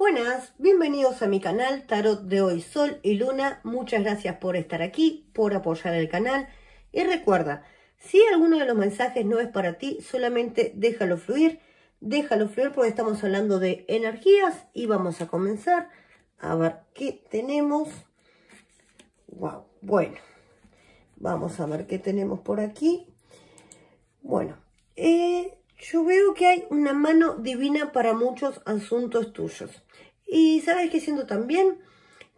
Buenas, bienvenidos a mi canal Tarot de hoy, Sol y Luna. Muchas gracias por estar aquí, por apoyar el canal. Y recuerda, si alguno de los mensajes no es para ti, solamente déjalo fluir. Déjalo fluir porque estamos hablando de energías y vamos a comenzar a ver qué tenemos. Wow, bueno, vamos a ver qué tenemos por aquí. Bueno, eh, yo veo que hay una mano divina para muchos asuntos tuyos. Y sabes que siento también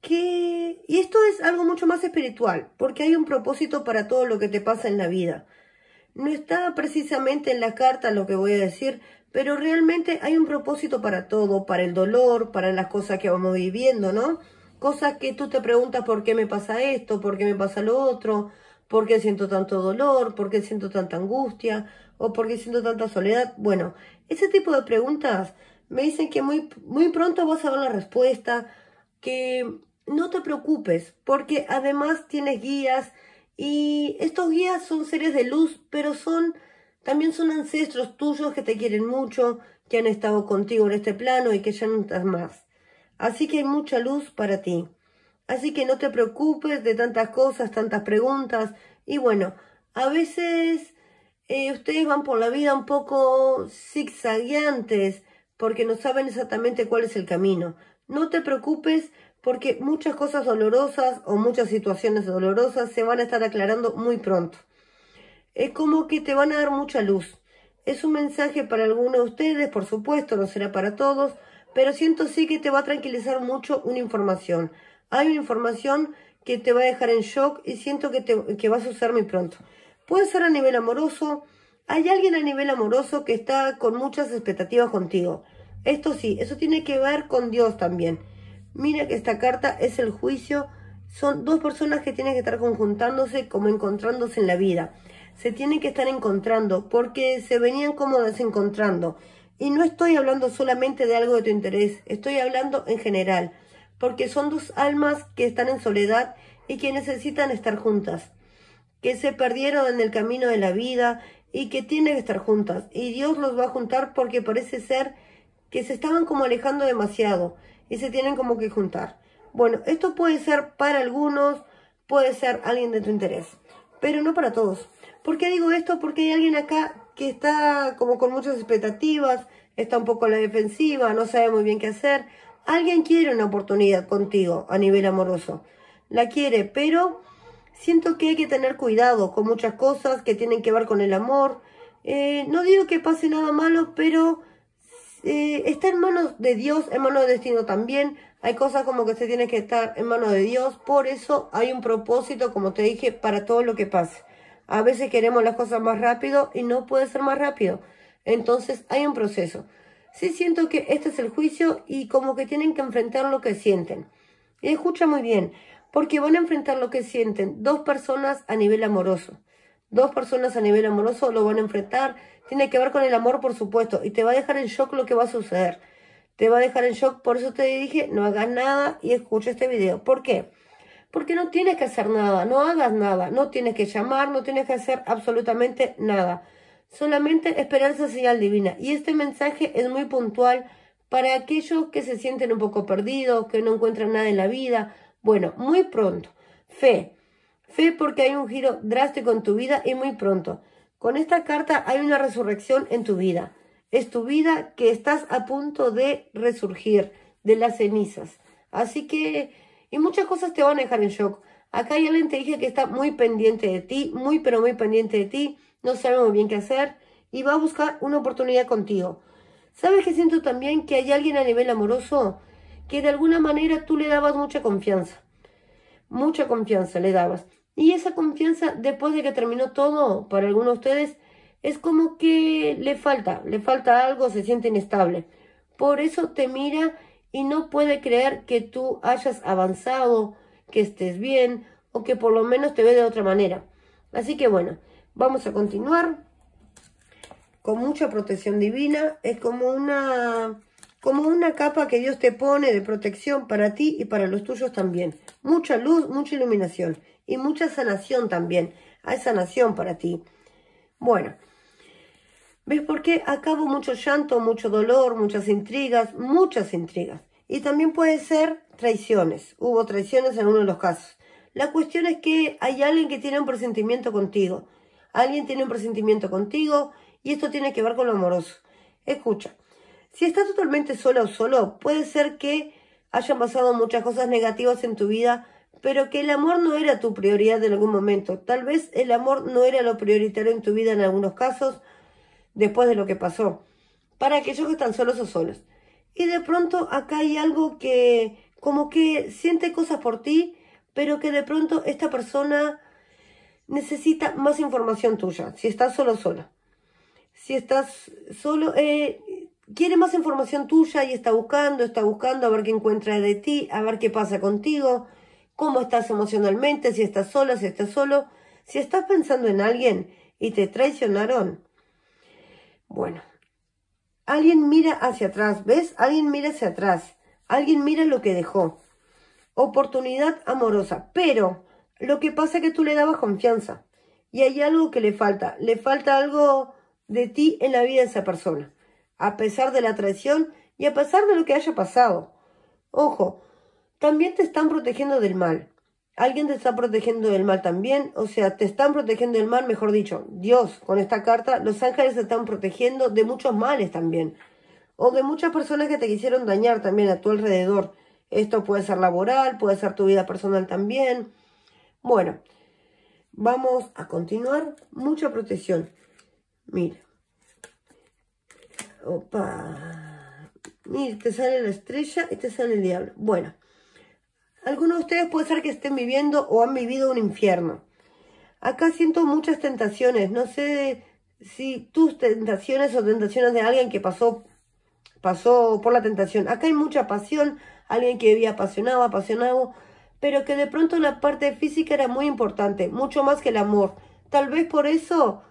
que... Y esto es algo mucho más espiritual, porque hay un propósito para todo lo que te pasa en la vida. No está precisamente en la carta lo que voy a decir, pero realmente hay un propósito para todo, para el dolor, para las cosas que vamos viviendo, ¿no? Cosas que tú te preguntas por qué me pasa esto, por qué me pasa lo otro, por qué siento tanto dolor, por qué siento tanta angustia, o por qué siento tanta soledad? Bueno, ese tipo de preguntas me dicen que muy, muy pronto vas a ver la respuesta, que no te preocupes, porque además tienes guías y estos guías son seres de luz, pero son también son ancestros tuyos que te quieren mucho, que han estado contigo en este plano y que ya no estás más. Así que hay mucha luz para ti. Así que no te preocupes de tantas cosas, tantas preguntas. Y bueno, a veces eh, ustedes van por la vida un poco zigzagueantes porque no saben exactamente cuál es el camino. No te preocupes porque muchas cosas dolorosas o muchas situaciones dolorosas se van a estar aclarando muy pronto. Es como que te van a dar mucha luz. Es un mensaje para algunos de ustedes, por supuesto, no será para todos, pero siento sí que te va a tranquilizar mucho una información. Hay una información que te va a dejar en shock y siento que, que vas a usar muy pronto. Puede ser a nivel amoroso. Hay alguien a nivel amoroso que está con muchas expectativas contigo. Esto sí, eso tiene que ver con Dios también. Mira que esta carta es el juicio. Son dos personas que tienen que estar conjuntándose como encontrándose en la vida. Se tienen que estar encontrando porque se venían como desencontrando. Y no estoy hablando solamente de algo de tu interés, estoy hablando en general, porque son dos almas que están en soledad y que necesitan estar juntas que se perdieron en el camino de la vida y que tienen que estar juntas. Y Dios los va a juntar porque parece ser que se estaban como alejando demasiado y se tienen como que juntar. Bueno, esto puede ser para algunos, puede ser alguien de tu interés, pero no para todos. ¿Por qué digo esto? Porque hay alguien acá que está como con muchas expectativas, está un poco a la defensiva, no sabe muy bien qué hacer. Alguien quiere una oportunidad contigo a nivel amoroso. La quiere, pero Siento que hay que tener cuidado con muchas cosas que tienen que ver con el amor. Eh, no digo que pase nada malo, pero eh, está en manos de Dios, en manos de destino también. Hay cosas como que se tienen que estar en manos de Dios. Por eso hay un propósito, como te dije, para todo lo que pase. A veces queremos las cosas más rápido y no puede ser más rápido. Entonces hay un proceso. Sí siento que este es el juicio y como que tienen que enfrentar lo que sienten. escucha muy bien porque van a enfrentar lo que sienten. Dos personas a nivel amoroso. Dos personas a nivel amoroso lo van a enfrentar. Tiene que ver con el amor, por supuesto, y te va a dejar en shock lo que va a suceder. Te va a dejar en shock, por eso te dije, no hagas nada y escucha este video. ¿Por qué? Porque no tienes que hacer nada, no hagas nada, no tienes que llamar, no tienes que hacer absolutamente nada. Solamente esperar esa señal divina. Y este mensaje es muy puntual para aquellos que se sienten un poco perdidos, que no encuentran nada en la vida, bueno, muy pronto. Fe. Fe porque hay un giro drástico en tu vida y muy pronto. Con esta carta hay una resurrección en tu vida. Es tu vida que estás a punto de resurgir de las cenizas. Así que, y muchas cosas te van a dejar en shock. Acá ya te dije que está muy pendiente de ti, muy pero muy pendiente de ti, no sabe muy bien qué hacer y va a buscar una oportunidad contigo. ¿Sabes que siento también que hay alguien a nivel amoroso que de alguna manera tú le dabas mucha confianza. Mucha confianza le dabas. Y esa confianza, después de que terminó todo, para algunos de ustedes, es como que le falta, le falta algo, se siente inestable. Por eso te mira y no puede creer que tú hayas avanzado, que estés bien o que por lo menos te ve de otra manera. Así que bueno, vamos a continuar con mucha protección divina. Es como una como una capa que Dios te pone de protección para ti y para los tuyos también. Mucha luz, mucha iluminación y mucha sanación también. Hay sanación para ti. Bueno, ¿ves por qué? Acabo mucho llanto, mucho dolor, muchas intrigas, muchas intrigas. Y también puede ser traiciones. Hubo traiciones en uno de los casos. La cuestión es que hay alguien que tiene un presentimiento contigo. Alguien tiene un presentimiento contigo y esto tiene que ver con lo amoroso. Escucha, si estás totalmente sola o solo, puede ser que hayan pasado muchas cosas negativas en tu vida, pero que el amor no era tu prioridad en algún momento. Tal vez el amor no era lo prioritario en tu vida en algunos casos, después de lo que pasó. Para aquellos que están solos o solos. Y de pronto acá hay algo que, como que siente cosas por ti, pero que de pronto esta persona necesita más información tuya. Si estás solo o sola. Si estás solo, eh, quiere más información tuya y está buscando, está buscando a ver qué encuentra de ti, a ver qué pasa contigo, cómo estás emocionalmente, si estás sola, si estás solo, si estás pensando en alguien y te traicionaron. Bueno, alguien mira hacia atrás, ¿ves? Alguien mira hacia atrás, alguien mira lo que dejó. Oportunidad amorosa, pero lo que pasa es que tú le dabas confianza y hay algo que le falta, le falta algo de ti en la vida de esa persona a pesar de la traición y a pesar de lo que haya pasado. Ojo, también te están protegiendo del mal. Alguien te está protegiendo del mal también, o sea, te están protegiendo del mal, mejor dicho, Dios, con esta carta, los ángeles están protegiendo de muchos males también, o de muchas personas que te quisieron dañar también a tu alrededor. Esto puede ser laboral, puede ser tu vida personal también. Bueno, vamos a continuar. Mucha protección. Mira. Opa. Y te sale la estrella y te sale el diablo. Bueno, algunos de ustedes puede ser que estén viviendo o han vivido un infierno. Acá siento muchas tentaciones. No sé si tus tentaciones o tentaciones de alguien que pasó, pasó por la tentación. Acá hay mucha pasión. Alguien que vivía apasionado, apasionado. Pero que de pronto la parte física era muy importante. Mucho más que el amor. Tal vez por eso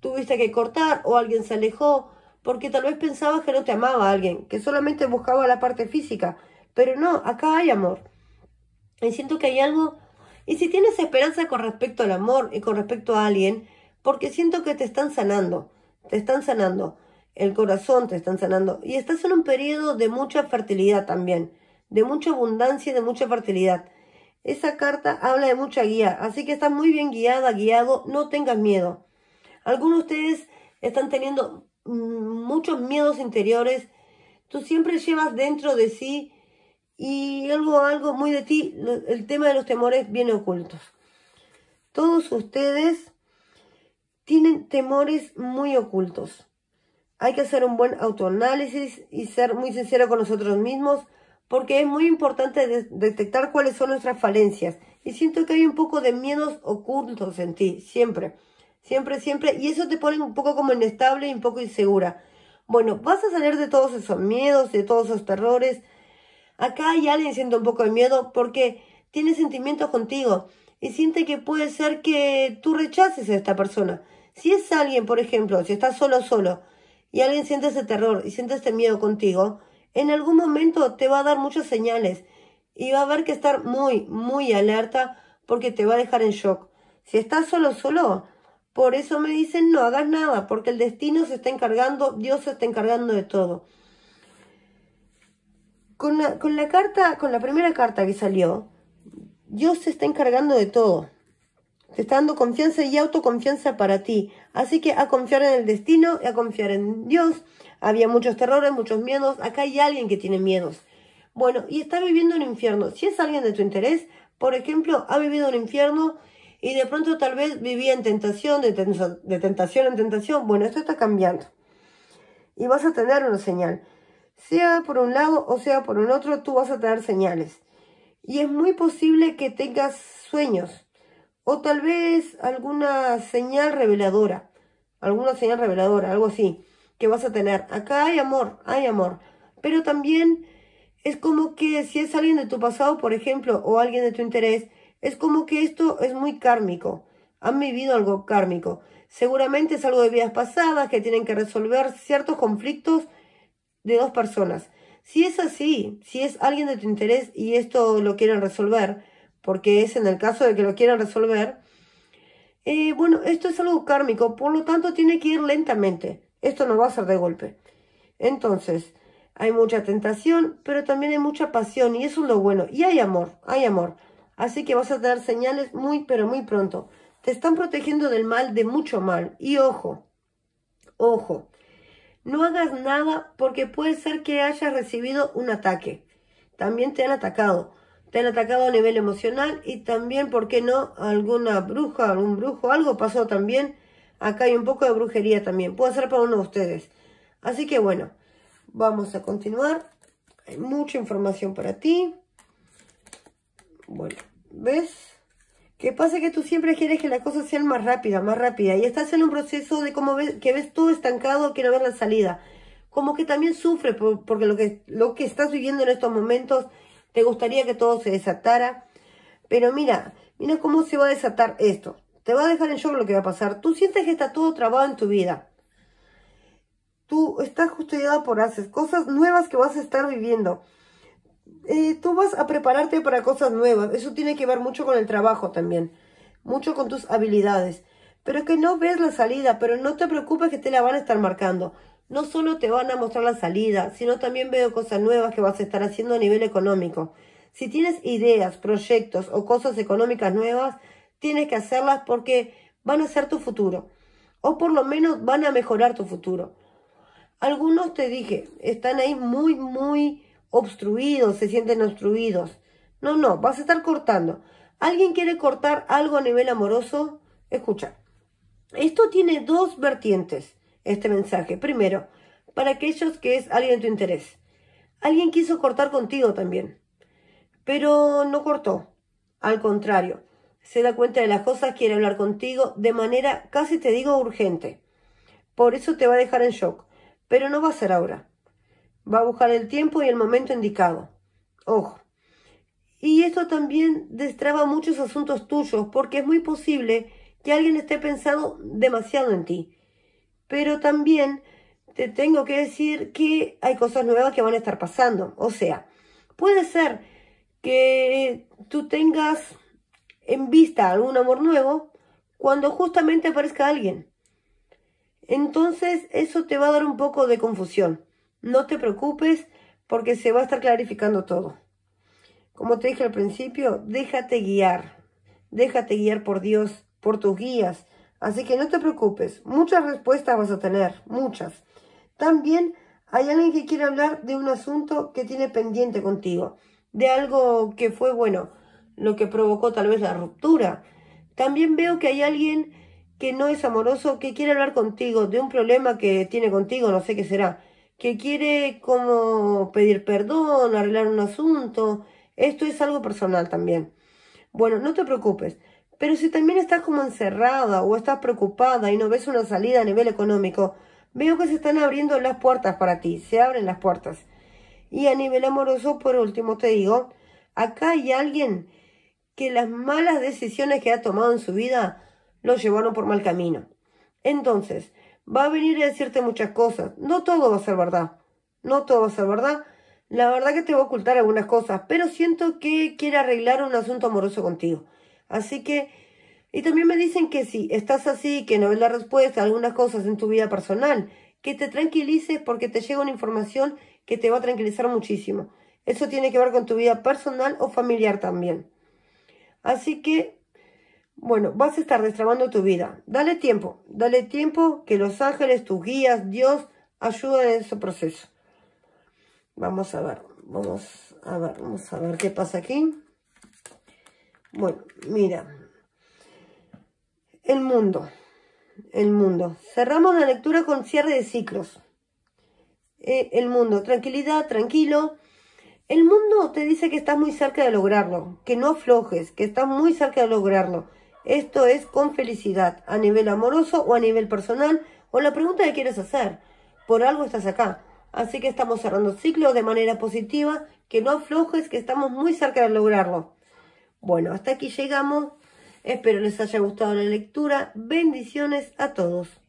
tuviste que cortar o alguien se alejó porque tal vez pensabas que no te amaba a alguien, que solamente buscaba la parte física, pero no, acá hay amor. Y siento que hay algo, y si tienes esperanza con respecto al amor y con respecto a alguien, porque siento que te están sanando, te están sanando, el corazón te están sanando, y estás en un periodo de mucha fertilidad también, de mucha abundancia y de mucha fertilidad. Esa carta habla de mucha guía, así que estás muy bien guiada, guiado, no tengas miedo. Algunos de ustedes están teniendo Mm, muchos miedos interiores, tú siempre llevas dentro de sí y algo, algo muy de ti, el tema de los temores viene ocultos. Todos ustedes tienen temores muy ocultos. Hay que hacer un buen autoanálisis y ser muy sincero con nosotros mismos porque es muy importante detectar cuáles son nuestras falencias. Y siento que hay un poco de miedos ocultos en ti, siempre. Siempre, siempre. Y eso te pone un poco como inestable y un poco insegura. Bueno, vas a salir de todos esos miedos, de todos esos terrores. Acá hay alguien siente un poco de miedo porque tiene sentimientos contigo y siente que puede ser que tú rechaces a esta persona. Si es alguien, por ejemplo, si estás solo solo y alguien siente ese terror y siente este miedo contigo, en algún momento te va a dar muchas señales y va a haber que estar muy, muy alerta porque te va a dejar en shock. Si estás solo solo, por eso me dicen, no hagas nada, porque el destino se está encargando, Dios se está encargando de todo. Con la, carta, con la primera carta que salió, Dios se está encargando de todo. Te está dando confianza y autoconfianza para ti. Así que a confiar en el destino, y a confiar en Dios. Había muchos terrores, muchos miedos. Acá hay alguien que tiene miedos. Bueno, y está viviendo un infierno. Si es alguien de tu interés, por ejemplo, ha vivido un infierno y de pronto tal vez vivía en tentación, de, de tentación en tentación. Bueno, esto está cambiando. Y vas a tener una señal. Sea por un lado o sea por un otro, tú vas a tener señales. Y es muy posible que tengas sueños. O tal vez alguna señal reveladora. Alguna señal reveladora, algo así. Que vas a tener. Acá hay amor, hay amor. Pero también es como que si es alguien de tu pasado, por ejemplo, o alguien de tu interés, es como que esto es muy kármico. Han vivido algo kármico. Seguramente es algo de vidas pasadas que tienen que resolver ciertos conflictos de dos personas. Si es así, si es alguien de tu interés y esto lo quieren resolver, porque es en el caso de que lo quieran resolver, eh, bueno, esto es algo kármico, por lo tanto tiene que ir lentamente. Esto no va a ser de golpe. Entonces, hay mucha tentación, pero también hay mucha pasión y eso es lo bueno. Y hay amor, hay amor. Así que vas a dar señales muy, pero muy pronto. Te están protegiendo del mal, de mucho mal. Y ojo, ojo, no hagas nada porque puede ser que hayas recibido un ataque. También te han atacado. Te han atacado a nivel emocional y también, ¿por qué no? Alguna bruja, algún brujo, algo pasó también. Acá hay un poco de brujería también. Puede ser para uno de ustedes. Así que bueno, vamos a continuar. Hay mucha información para ti. Bueno, ¿ves? ¿Qué pasa? Que tú siempre quieres que las cosas sean más rápidas, más rápidas. Y estás en un proceso de como ves, que ves todo estancado, quiero ver la salida. Como que también sufre porque lo que, lo que estás viviendo en estos momentos, te gustaría que todo se desatara. Pero mira, mira cómo se va a desatar esto. Te va a dejar en shock lo que va a pasar. Tú sientes que está todo trabado en tu vida. Tú estás custodiada por haces cosas nuevas que vas a estar viviendo. Eh, tú vas a prepararte para cosas nuevas. Eso tiene que ver mucho con el trabajo también, mucho con tus habilidades. Pero es que no ves la salida, pero no te preocupes que te la van a estar marcando. No solo te van a mostrar la salida, sino también veo cosas nuevas que vas a estar haciendo a nivel económico. Si tienes ideas, proyectos o cosas económicas nuevas, tienes que hacerlas porque van a ser tu futuro. O por lo menos van a mejorar tu futuro. Algunos te dije, están ahí muy, muy obstruidos, se sienten obstruidos. No, no, vas a estar cortando. ¿Alguien quiere cortar algo a nivel amoroso? Escucha, esto tiene dos vertientes, este mensaje. Primero, para aquellos que es alguien de tu interés. Alguien quiso cortar contigo también, pero no cortó. Al contrario, se da cuenta de las cosas, quiere hablar contigo de manera casi te digo urgente. Por eso te va a dejar en shock, pero no va a ser ahora. Va a buscar el tiempo y el momento indicado. Ojo. Y eso también destraba muchos asuntos tuyos, porque es muy posible que alguien esté pensando demasiado en ti. Pero también te tengo que decir que hay cosas nuevas que van a estar pasando. O sea, puede ser que tú tengas en vista algún amor nuevo cuando justamente aparezca alguien. Entonces eso te va a dar un poco de confusión. No te preocupes porque se va a estar clarificando todo. Como te dije al principio, déjate guiar. Déjate guiar por Dios, por tus guías. Así que no te preocupes, muchas respuestas vas a tener, muchas. También hay alguien que quiere hablar de un asunto que tiene pendiente contigo, de algo que fue, bueno, lo que provocó tal vez la ruptura. También veo que hay alguien que no es amoroso, que quiere hablar contigo de un problema que tiene contigo, no sé qué será que quiere como pedir perdón, arreglar un asunto. Esto es algo personal también. Bueno, no te preocupes. Pero si también estás como encerrada o estás preocupada y no ves una salida a nivel económico, veo que se están abriendo las puertas para ti, se abren las puertas. Y a nivel amoroso, por último, te digo, acá hay alguien que las malas decisiones que ha tomado en su vida lo llevaron por mal camino. Entonces, va a venir a decirte muchas cosas. No todo va a ser verdad. No todo va a ser verdad. La verdad que te va a ocultar algunas cosas, pero siento que quiere arreglar un asunto amoroso contigo. Así que, y también me dicen que si estás así, que no ves la respuesta a algunas cosas en tu vida personal, que te tranquilices porque te llega una información que te va a tranquilizar muchísimo. Eso tiene que ver con tu vida personal o familiar también. Así que bueno, vas a estar destrabando tu vida. Dale tiempo, dale tiempo que los ángeles, tus guías, Dios, ayuden en ese proceso. Vamos a ver, vamos a ver, vamos a ver qué pasa aquí. Bueno, mira. El mundo, el mundo. Cerramos la lectura con cierre de ciclos. Eh, el mundo, tranquilidad, tranquilo. El mundo te dice que estás muy cerca de lograrlo, que no aflojes, que estás muy cerca de lograrlo esto es con felicidad, a nivel amoroso o a nivel personal, o la pregunta que quieres hacer. Por algo estás acá. Así que estamos cerrando ciclos de manera positiva, que no aflojes, que estamos muy cerca de lograrlo. Bueno, hasta aquí llegamos. Espero les haya gustado la lectura. Bendiciones a todos.